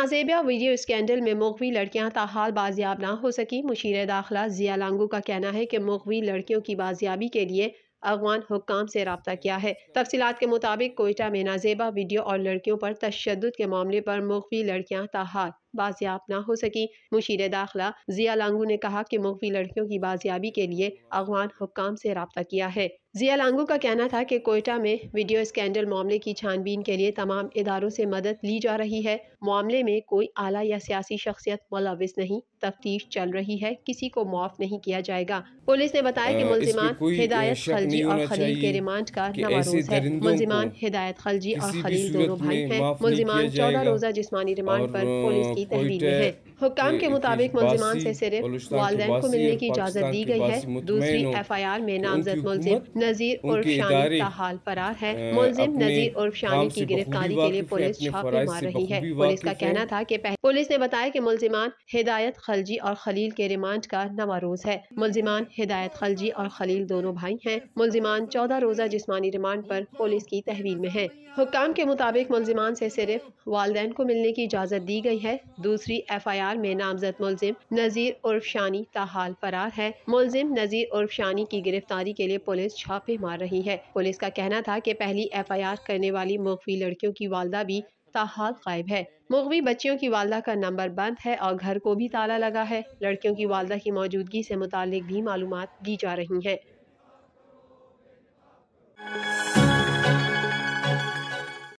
नाजेबिया video scandal में मौवी लड़कियां ताहाल बाजियाब ना हो सकी मुशीर दाखिला जिया लांगू का कहना है कि मौवी लड़कियों की बाजियाबी के लिए अफगान हुकाम से रबता किया है तफसीत के मुताबिक कोयटा में नाजेबा वीडियो और लड़कियों पर तशद के मामले पर मौवी लड़कियां ताहाल बाजियाब ना हो सकी मुशीर दाखिला जिया लांगू ने कहा कि मौवी लड़कियों की बाजियाबी के लिए अफगान हुकाम से रबता किया है जिया लांगू का कहना था कि कोयटा में वीडियो स्कैंडल मामले की छानबीन के लिए तमाम इदारों से मदद ली जा रही है मामले में कोई आला या सियासी शख्सियत मुलविस नहीं तफ्तीश चल रही है किसी को माफ नहीं किया जाएगा पुलिस ने बताया कि मुलजिमान हिदायत खलजी और खलील के रिमांड का नवाज है मुलजिमान हिदायत खलजी और खलील दोनों भाई हैं मुलजिमान चौदह रोजा जिसमानी रिमांड पर पुलिस की तहवील में है हुकाम के मुताबिक मुलजिमान से सिर्फ वालदेन को मिलने की इजाज़त दी गई है दूसरी एफ आई आर में नामजद मुलजिम नजीर उर्फ शानी का हाल फरार है मुलजिम नजीर उर्फ शानी की गिरफ्तारी के लिए पुलिस छापे मार रही है पुलिस का कहना था की पुलिस ने बताया की मुलजिमान हिदायत खलजी और खलील के रिमांड का नवा रोज है मुलजिमान हिदायत खलजी और खलील दोनों भाई हैं मुलजिमान चौदह रोजा जिसमानी रिमांड पर पुलिस की तहवील में है हुक्म के मुताबिक मुलजिमान से सिर्फ वाले को मिलने की इजाज़त दी गई है दूसरी एफ आई आर में नामजद मुलजिम नज़ीर उर्फ शानी ताहाल फरार है मुलजिम नज़ीर उर्फ शानी की गिरफ्तारी के लिए पुलिस छापे मार रही है पुलिस का कहना था की पहली एफ आई आर करने वाली मुखी लड़कियों की वालदा भी का गायब है मुगवी बच्चियों की वालदा का नंबर बंद है और घर को भी ताला लगा है लड़कियों की वालदा की मौजूदगी से मुतालिक भी मालूम दी जा रही हैं